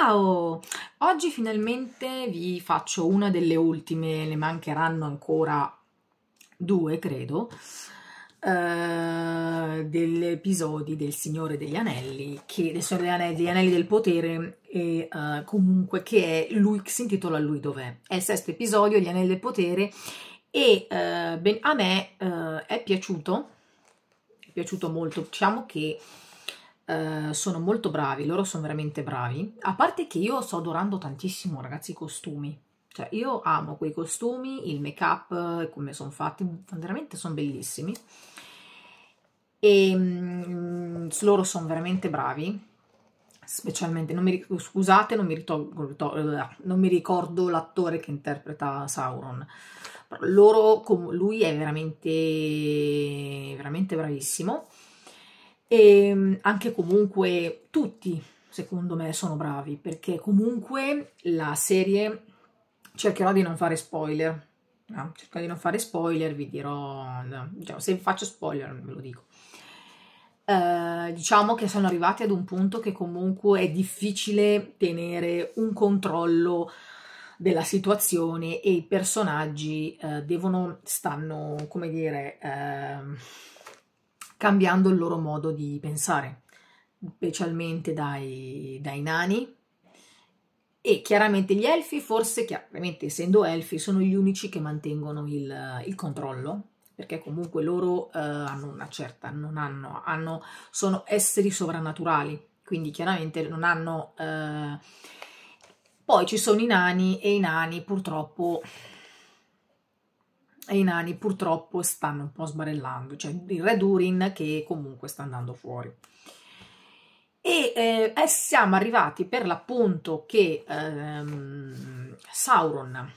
Ciao! Oggi finalmente vi faccio una delle ultime, ne mancheranno ancora due, credo, eh, degli episodi del Signore degli Anelli, che, del Signore degli Anelli, degli Anelli del Potere, e eh, comunque che è lui, si intitola Lui dov'è? È il sesto episodio, Gli Anelli del Potere, e eh, ben, a me eh, è piaciuto, è piaciuto molto, diciamo che eh, sono molto bravi, loro sono veramente bravi. A parte che io sto adorando tantissimo, ragazzi, i costumi. Cioè, io amo quei costumi, il make-up, come sono fatti, veramente sono bellissimi. E ehm, mh, loro sono veramente bravi specialmente, non mi, scusate, non mi, ricordo, eh, ricordo l'attore che interpreta Sauron. Loro, lui è veramente, veramente bravissimo e mm, anche comunque tutti secondo me sono bravi perché comunque la serie cercherò di non fare spoiler no, cercherò di non fare spoiler vi dirò no, diciamo, se faccio spoiler non ve lo dico uh, diciamo che sono arrivati ad un punto che comunque è difficile tenere un controllo della situazione e i personaggi uh, devono stanno come dire uh, cambiando il loro modo di pensare, specialmente dai, dai nani. E chiaramente gli elfi, forse, chiaramente essendo elfi, sono gli unici che mantengono il, il controllo, perché comunque loro eh, hanno una certa, non hanno, hanno, sono esseri sovrannaturali, quindi chiaramente non hanno... Eh... Poi ci sono i nani e i nani purtroppo e i nani purtroppo stanno un po' sbarellando, cioè il re Durin che comunque sta andando fuori. E eh, eh, siamo arrivati per l'appunto che ehm, Sauron,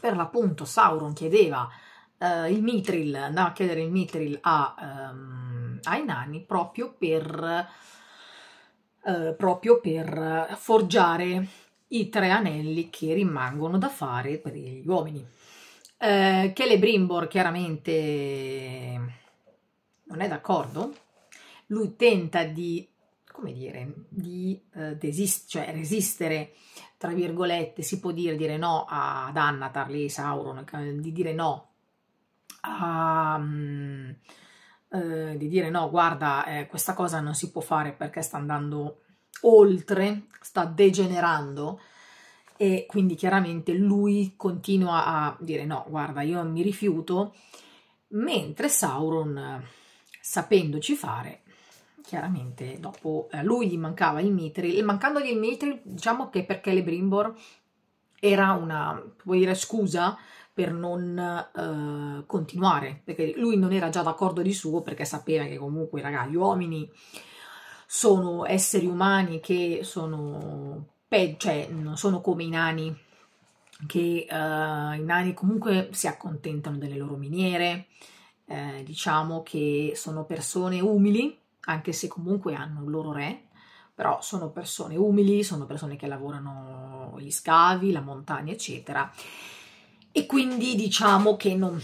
per l'appunto Sauron chiedeva eh, il Mitril, andava a chiedere il Mitril a, ehm, ai nani proprio per, eh, proprio per forgiare i tre anelli che rimangono da fare per gli uomini eh, che le Brimbor chiaramente non è d'accordo, lui tenta di, come dire, di eh, desist- cioè resistere, tra virgolette, si può dire, dire no ad Annatar, lì Sauron, eh, di dire no a... Um, eh, di dire no, guarda, eh, questa cosa non si può fare perché sta andando oltre, sta degenerando, e quindi chiaramente lui continua a dire no, guarda, io mi rifiuto, mentre Sauron, sapendoci fare, chiaramente dopo eh, a lui gli mancava il Mithril e mancandogli il Mithril diciamo che perché le Brimbor era una dire, scusa per non uh, continuare perché lui non era già d'accordo di suo perché sapeva che comunque raga, gli uomini sono esseri umani che sono pe- cioè non sono come i nani, che uh, i nani comunque si accontentano delle loro miniere, eh, diciamo che sono persone umili, anche se comunque hanno un loro re, però sono persone umili, sono persone che lavorano gli scavi, la montagna, eccetera e quindi diciamo che non,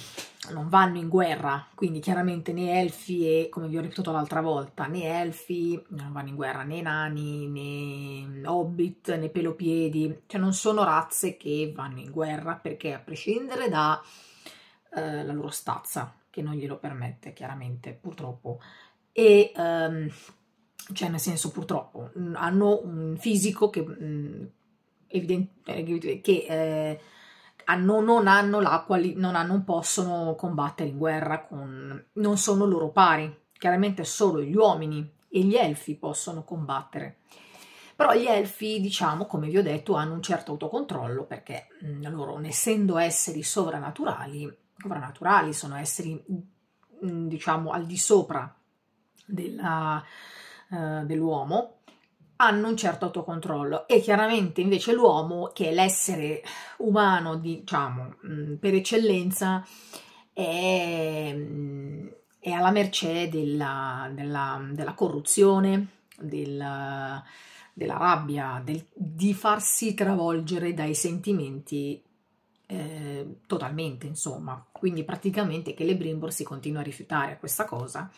non vanno in guerra, quindi chiaramente né elfi e, come vi ho ripetuto l'altra volta, né elfi non vanno in guerra, né nani, né hobbit, né pelopiedi, cioè non sono razze che vanno in guerra perché a prescindere dalla eh, loro stazza, che non glielo permette chiaramente, purtroppo, e... Ehm, cioè nel senso purtroppo, hanno un fisico che, mm, evidente, che eh, hanno, non hanno l'acqua, non, non possono combattere in guerra, con, non sono loro pari. Chiaramente solo gli uomini e gli elfi possono combattere. Però gli elfi, diciamo, come vi ho detto, hanno un certo autocontrollo perché mh, mm, loro, essendo esseri sovranaturali, sovranaturali sono esseri, mh, mm, diciamo, al di sopra eh, dell'uomo, hanno un certo autocontrollo e chiaramente invece l'uomo, che è l'essere umano, diciamo, mm, per eccellenza, è, mm, è alla mercé della, della, della corruzione, della, della rabbia, del, di farsi travolgere dai sentimenti eh, totalmente, insomma. Quindi praticamente che le si continua a rifiutare questa cosa.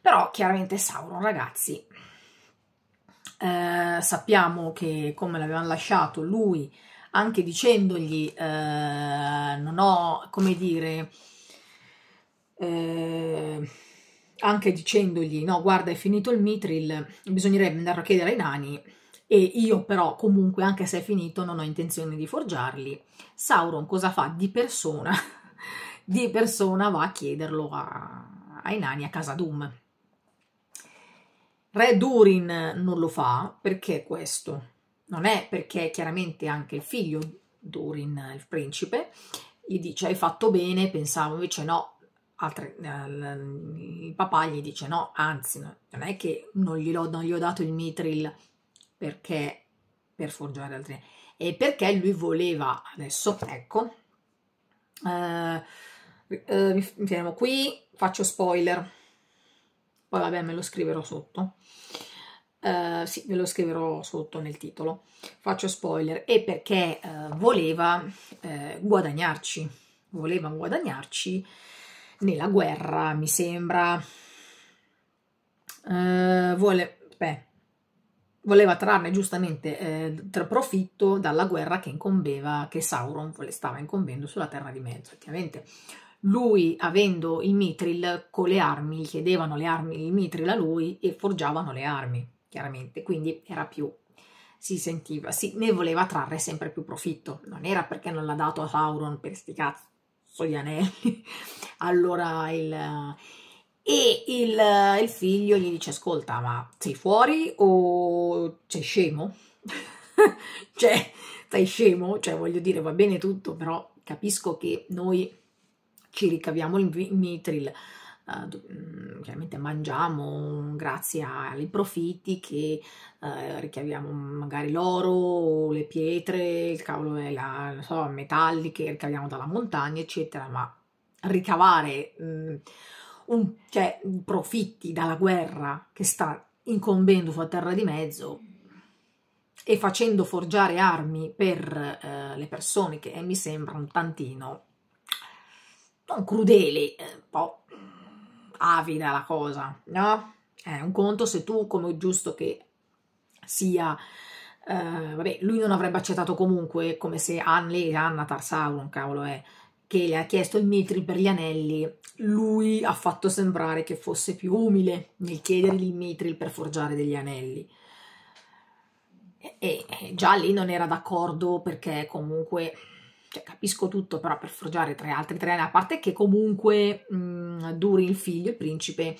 Però chiaramente Sauron, ragazzi, eh, sappiamo che come l'avevano lasciato lui anche dicendogli eh, non ho come dire eh, anche dicendogli no guarda è finito il mitril bisognerebbe andare a chiedere ai nani e io però comunque anche se è finito non ho intenzione di forgiarli Sauron cosa fa di persona di persona va a chiederlo a, ai nani a casa Doom Re Durin non lo fa perché questo? Non è perché chiaramente anche il figlio Durin, il principe, gli dice hai fatto bene, pensavo invece no, Altre, eh, il papà gli dice no, anzi non è che non, glielo, non gli ho dato il mitril perché per forgiare altri, e perché lui voleva adesso, ecco, eh, eh, mi fermo qui, faccio spoiler, poi vabbè me lo scriverò sotto. Uh, sì, ve lo scriverò sotto nel titolo, faccio spoiler, e perché uh, voleva uh, guadagnarci, voleva guadagnarci nella guerra, mi sembra, vole beh, voleva trarne giustamente tra profitto dalla guerra che incombeva, che Sauron stava incombendo sulla Terra di Mezzo, ovviamente lui, avendo il mitril, con le armi, gli chiedevano le armi, il mitril a lui e forgiavano le armi, chiaramente, quindi era più si sentiva, si, ne voleva trarre sempre più profitto. Non era perché non l'ha dato a Sauron per sti cazzo gli anelli. allora il, e il, il, figlio gli dice: Ascolta, ma sei fuori o sei scemo? cioè, sei scemo? Cioè, voglio dire, va bene tutto, però capisco che noi ci ricaviamo il mitril. Uh, chiaramente mangiamo grazie ai profitti che uh, ricaviamo magari l'oro, le pietre, il cavolo della, so, metalli che ricaviamo dalla montagna, eccetera, ma ricavare um, un, cioè, profitti dalla guerra che sta incombendo sulla terra di mezzo e facendo forgiare armi per uh, le persone che eh, mi sembra un tantino non crudeli, eh, un po' mm, avida la cosa, no? È eh, un conto se tu, come giusto che sia, eh, vabbè, lui non avrebbe accettato comunque, come se Anne, Anna Tarsauron, cavolo è, che le ha chiesto il mitri per gli anelli, lui ha fatto sembrare che fosse più umile nel chiedergli il mitril per forgiare degli anelli. e già lì non era d'accordo perché comunque cioè, capisco tutto, però per forgiare tre altri tre anni, a parte che comunque mh, mm, duri il figlio, il principe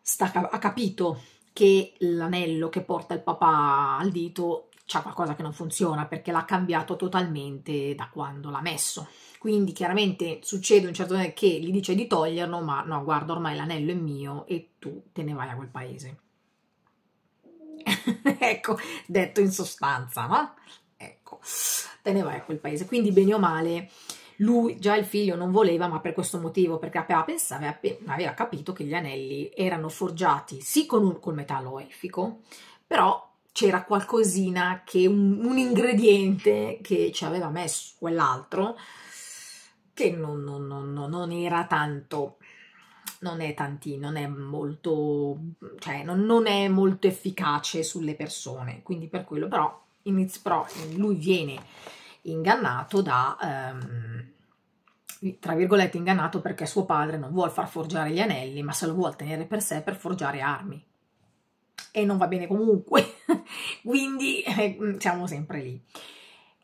sta, ha capito che l'anello che porta il papà al dito c'è qualcosa che non funziona perché l'ha cambiato totalmente da quando l'ha messo. Quindi chiaramente succede un certo che gli dice di toglierlo, ma no, guarda, ormai l'anello è mio e tu te ne vai a quel paese. ecco, detto in sostanza, no? Ecco te ne vai a quel paese. Quindi, bene o male, lui già il figlio non voleva, ma per questo motivo, perché aveva, pensato, aveva capito che gli anelli erano forgiati sì con un, col metallo elfico, però c'era qualcosina che un, un, ingrediente che ci aveva messo quell'altro che non, non, non, non era tanto non è tantino, non è molto, cioè non, non, è molto efficace sulle persone, quindi per quello però inizia, però lui viene ingannato da, ehm, tra virgolette ingannato perché suo padre non vuole far forgiare gli anelli, ma se lo vuole tenere per sé per forgiare armi. E non va bene comunque, quindi eh, mm, siamo sempre lì.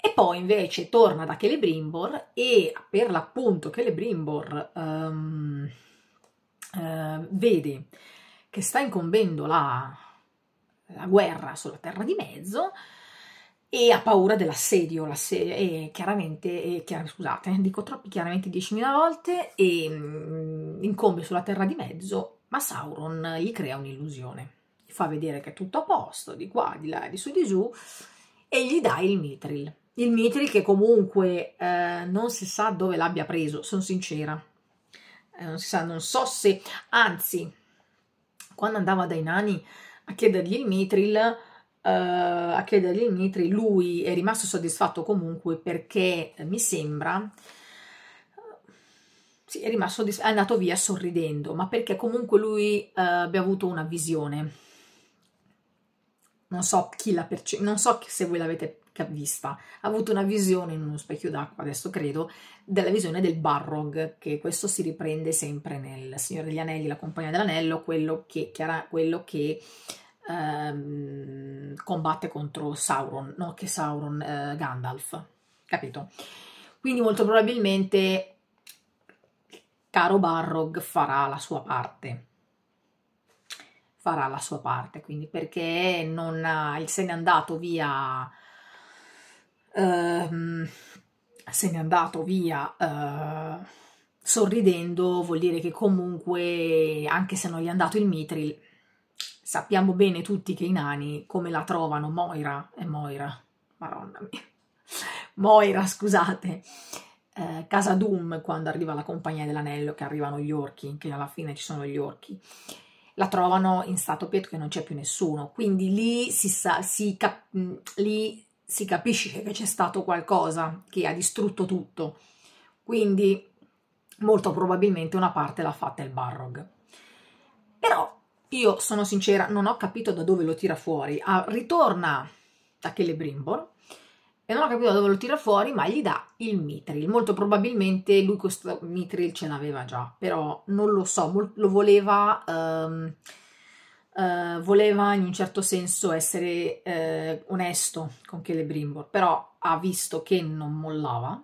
E poi invece torna da Celebrimbor e per l'appunto Celebrimbor um, uh, vede che sta incombendo la, la guerra sulla Terra di Mezzo, e ha paura dell'assedio, l'assedio, e chiaramente, e chiar- scusate, eh, dico troppi chiaramente 10.000 volte, e mh, mm, incombe sulla terra di mezzo, ma Sauron gli crea un'illusione, gli fa vedere che è tutto a posto, di qua, di là, di su, di giù, e gli dà il mitril. Il mitril che comunque eh, non si sa dove l'abbia preso, sono sincera, eh, non si sa, non so se, anzi, quando andava dai nani a chiedergli il mitril, Uh, a chiedere agli Mitri, lui è rimasto soddisfatto comunque perché eh, mi sembra sì, è rimasto è andato via sorridendo, ma perché comunque lui uh, abbia avuto una visione. Non so chi l'ha percepita, non so se voi l'avete vista, ha avuto una visione in uno specchio d'acqua, adesso credo, della visione del Barrog, che questo si riprende sempre nel Signore degli Anelli, la Compagnia dell'Anello, quello che, Chiara, quello che ehm, combatte contro Sauron, no? che Sauron eh, Gandalf, capito? Quindi molto probabilmente caro Barrog farà la sua parte farà la sua parte, quindi perché non ha, se n'è andato via ehm, se n'è andato via eh, sorridendo vuol dire che comunque anche se non gli è andato il mitril Sappiamo bene tutti che i nani come la trovano Moira e Moira, maronna mia. Moira, scusate. Eh, casa Doom quando arriva la compagnia dell'anello che arrivano gli orchi, che alla fine ci sono gli orchi. La trovano in stato pietro che non c'è più nessuno, quindi lì si, sa, si, cap mm, lì si capisce che c'è stato qualcosa che ha distrutto tutto. Quindi molto probabilmente una parte l'ha fatta il Barrog. Io sono sincera, non ho capito da dove lo tira fuori. Ah, ritorna da Celebrimbor e non ho capito da dove lo tira fuori, ma gli dà il mitril. Molto probabilmente lui questo mitril ce l'aveva già, però non lo so, lo voleva, um, uh, voleva in un certo senso essere uh, onesto con Celebrimbor, però ha visto che non mollava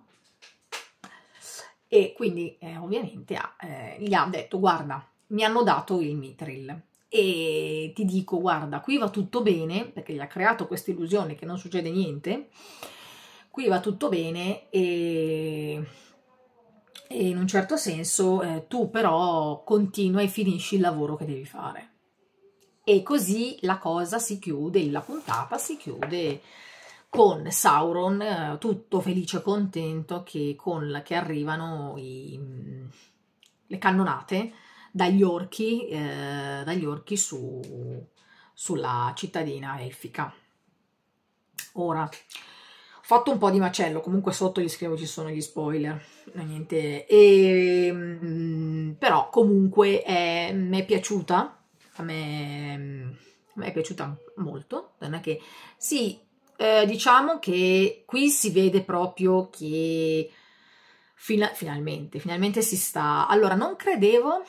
e quindi eh, ovviamente ha, eh, gli ha detto guarda, mi hanno dato il mitril e ti dico guarda qui va tutto bene perché gli ha creato questa illusione che non succede niente qui va tutto bene e, e in un certo senso eh, tu però continua e finisci il lavoro che devi fare e così la cosa si chiude la puntata si chiude con Sauron eh, tutto felice e contento che, con, che arrivano i, le cannonate dagli orchi, eh, dagli orchi su, sulla cittadina elfica. Ora, ho fatto un po' di macello, comunque sotto gli scrivo ci sono gli spoiler, niente, e, ehm, mh, però comunque mi è piaciuta, a me, a è piaciuta molto, non è che sì, eh, diciamo che qui si vede proprio che fina, finalmente, finalmente si sta, allora non credevo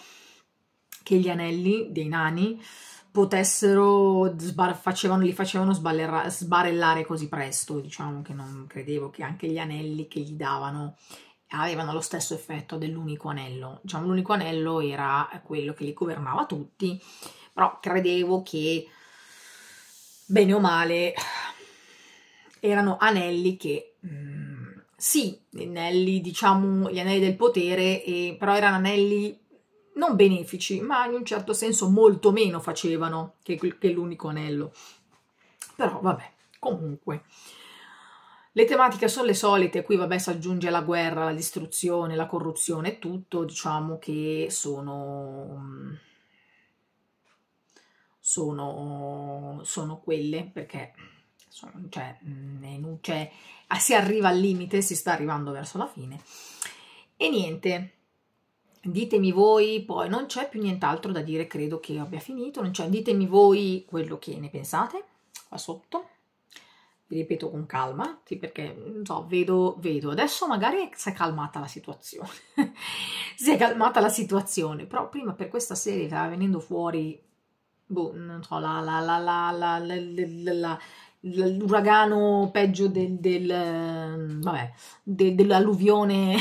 che gli anelli dei nani potessero, sbar- facevano, li facevano sbarellare così presto, diciamo che non credevo che anche gli anelli che gli davano avevano lo stesso effetto dell'unico anello, diciamo l'unico anello era quello che li governava tutti, però credevo che bene o male erano anelli che mh, mm, sì, anelli, diciamo gli anelli del potere, e, però erano anelli non benefici, ma in un certo senso molto meno facevano che, che l'unico anello. Però vabbè, comunque. Le tematiche sono le solite, qui vabbè si aggiunge la guerra, la distruzione, la corruzione, tutto, diciamo che sono, sono, sono quelle, perché sono, cioè, cioè, si arriva al limite, si sta arrivando verso la fine. E niente, Ditemi voi, poi non c'è più nient'altro da dire, credo che abbia finito, non c'è, ditemi voi quello che ne pensate qua sotto, vi ripeto con calma, sì, perché non so, vedo, vedo, adesso magari si è calmata la situazione, si è calmata la situazione, però prima per questa serie stava venendo fuori, boh, non so, la, la, la, la, la, la, la, la l'uragano peggio del, del vabbè, del, dell'alluvione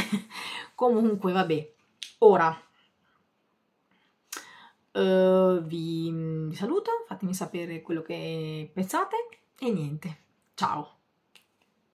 comunque vabbè Ora uh, vi, vi saluto, fatemi sapere quello che pensate e niente, ciao!